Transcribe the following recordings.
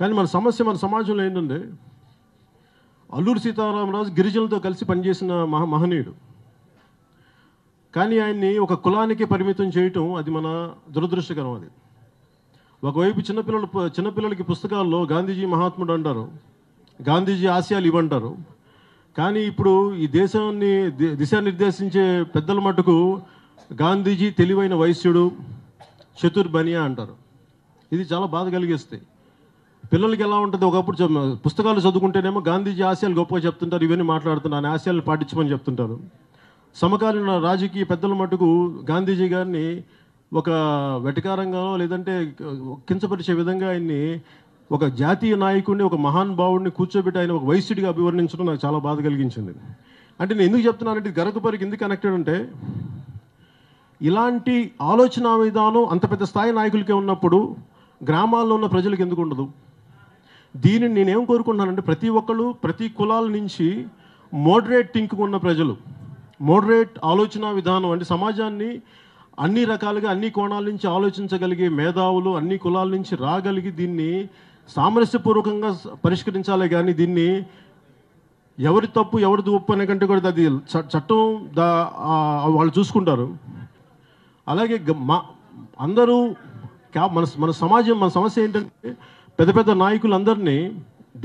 కానీ మన సమస్య మన సమాజంలో ఏంటంటే అల్లూరు సీతారామరాజు గిరిజనులతో కలిసి పనిచేసిన మహా మహనీయుడు కానీ ఆయన్ని ఒక కులానికి పరిమితం చేయటం అది మన దురదృష్టకరం అది ఒకవైపు చిన్నపిల్లలు చిన్నపిల్లలకి పుస్తకాల్లో గాంధీజీ మహాత్ముడు అంటారు గాంధీజీ ఆశయాలు ఇవ్వంటారు కానీ ఇప్పుడు ఈ దేశాన్ని దిశానిర్దేశించే పెద్దల మటుకు గాంధీజీ తెలివైన వైశ్యుడు చతుర్బనియా అంటారు ఇది చాలా బాధ కలిగిస్తాయి పిల్లలకి ఎలా ఉంటుంది ఒకప్పుడు పుస్తకాలు చదువుకుంటేనేమో గాంధీజీ ఆశయాలు గొప్పగా చెప్తుంటారు ఇవన్నీ మాట్లాడుతున్నాను ఆశయాలు పాటించమని చెప్తుంటారు సమకాలీన రాజకీయ పెద్దల మటుకు గాంధీజీ గారిని ఒక వెటకారంగానో లేదంటే కించపరిచే విధంగా ఆయన్ని ఒక జాతీయ నాయకుడిని ఒక మహాన్ భావుడిని కూర్చోబెట్టి ఆయన ఒక వైశ్యుడిగా అభివర్ణించడం నాకు చాలా బాధ కలిగించింది అంటే నేను ఎందుకు చెప్తున్నానంటే గరకపరికి ఎందుకు కనెక్టెడ్ అంటే ఇలాంటి ఆలోచన విధానం అంత పెద్ద స్థాయి నాయకులకే ఉన్నప్పుడు గ్రామాల్లో ఉన్న ప్రజలకు ఎందుకు ఉండదు దీనిని నేనేం కోరుకుంటున్నానంటే ప్రతి ఒక్కళ్ళు ప్రతి కులాల నుంచి మోడరేట్ థింక్ ఉన్న ప్రజలు మోడరేట్ ఆలోచన విధానం అంటే సమాజాన్ని అన్ని రకాలుగా అన్ని కోణాల నుంచి ఆలోచించగలిగే మేధావులు అన్ని కులాల నుంచి రాగలిగి దీన్ని సామరస్యపూర్వకంగా పరిష్కరించాలి కానీ దీన్ని ఎవరి తప్పు ఎవరి తప్పు అనే కంటే కూడా అది చట్టం దా వాళ్ళు చూసుకుంటారు అలాగే మా అందరూ మన మన సమాజం మన సమస్య ఏంటంటే పెద్ద పెద్ద నాయకులందరినీ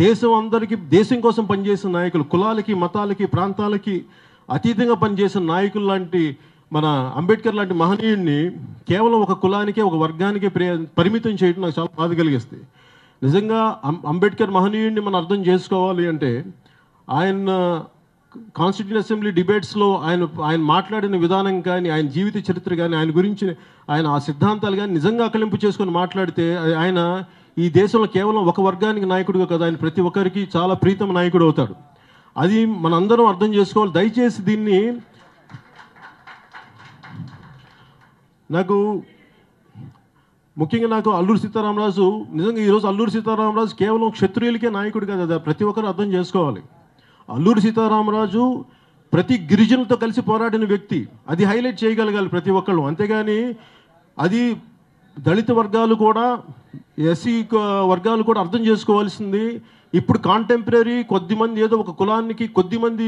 దేశం అందరికీ దేశం కోసం పనిచేసిన నాయకులు కులాలకి మతాలకి ప్రాంతాలకి అతీతంగా పనిచేసిన నాయకులు లాంటి మన అంబేద్కర్ లాంటి మహనీయుడిని కేవలం ఒక కులానికే ఒక వర్గానికే పరిమితం చేయడం నాకు చాలా బాధ కలిగిస్తుంది నిజంగా అంబేద్కర్ మహనీయుడిని మనం అర్థం చేసుకోవాలి అంటే ఆయన కాన్స్టిట్యూన్ అసెంబ్లీ డిబేట్స్లో ఆయన ఆయన మాట్లాడిన విధానం కానీ ఆయన జీవిత చరిత్ర కానీ ఆయన గురించి ఆయన ఆ సిద్ధాంతాలు కానీ నిజంగా అకలింపు చేసుకొని మాట్లాడితే ఆయన ఈ దేశంలో కేవలం ఒక వర్గానికి నాయకుడుగా కదా ఆయన ప్రతి ఒక్కరికి చాలా ప్రీతం నాయకుడు అవుతాడు అది మనందరం అర్థం చేసుకోవాలి దయచేసి దీన్ని నాకు ముఖ్యంగా నాకు అల్లూరు సీతారామరాజు నిజంగా ఈరోజు అల్లూరు సీతారామరాజు కేవలం క్షత్రియులకే నాయకుడు కదా ప్రతి ఒక్కరు అర్థం చేసుకోవాలి అల్లూరు సీతారామరాజు ప్రతి గిరిజనులతో కలిసి పోరాడిన వ్యక్తి అది హైలైట్ చేయగలగాలి ప్రతి ఒక్కళ్ళు అంతేగాని అది దళిత వర్గాలు కూడా ఎస్సీ వర్గాలు కూడా అర్థం చేసుకోవాల్సింది ఇప్పుడు కాంటెంపరీ కొద్దిమంది ఏదో ఒక కులానికి కొద్దిమంది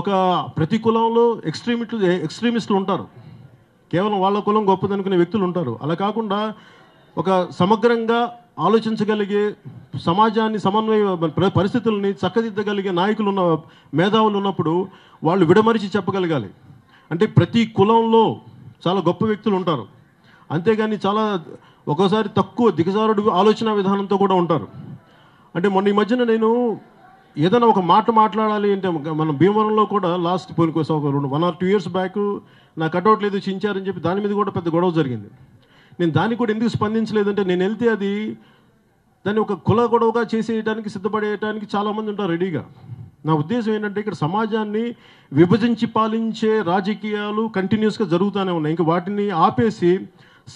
ఒక ప్రతి కులంలో ఎక్స్ట్రీమిస్టులు ఎక్స్ట్రీమిస్టులు ఉంటారు కేవలం వాళ్ళ కులం గొప్పదనుకునే వ్యక్తులు ఉంటారు అలా కాకుండా ఒక సమగ్రంగా ఆలోచించగలిగే సమాజాన్ని సమన్వయ పరిస్థితుల్ని చక్కదిద్దగలిగే నాయకులు ఉన్న మేధావులు ఉన్నప్పుడు వాళ్ళు విడమరిచి చెప్పగలగాలి అంటే ప్రతి కులంలో చాలా గొప్ప వ్యక్తులు ఉంటారు అంతేగాని చాలా ఒక్కోసారి తక్కువ దిగజారుడు ఆలోచన విధానంతో కూడా ఉంటారు అంటే మొన్న ఈ మధ్యన నేను ఏదైనా ఒక మాట మాట్లాడాలి అంటే మన భీమవరంలో కూడా లాస్ట్ పోయిన కోసం ఒక రెండు one or two years back నా కట్అవుట్ లేదు చించారని చెప్పి దాని మీద కూడా పెద్ద గొడవ జరిగింది నేను దానికి కూడా ఎందుకు స్పందించలేదంటే నేను వెళ్తే అది దాన్ని ఒక కుల గొడవగా చేసేయడానికి సిద్ధపడేయడానికి చాలామంది ఉంటారు రెడీగా నా ఉద్దేశం ఏంటంటే ఇక్కడ సమాజాన్ని విభజించి పాలించే రాజకీయాలు కంటిన్యూస్గా జరుగుతూనే ఉన్నాయి ఇంక వాటిని ఆపేసి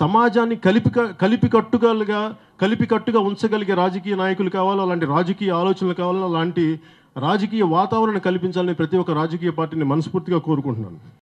సమాజాన్ని కలిపి కలిపి కట్టుగలుగా కలిపి కట్టుగా ఉంచగలిగే రాజకీయ నాయకులు కావాలా అలాంటి రాజకీయ ఆలోచనలు కావాలా అలాంటి రాజకీయ వాతావరణం కల్పించాలని ప్రతి ఒక్క రాజకీయ పార్టీని మనస్ఫూర్తిగా కోరుకుంటున్నాను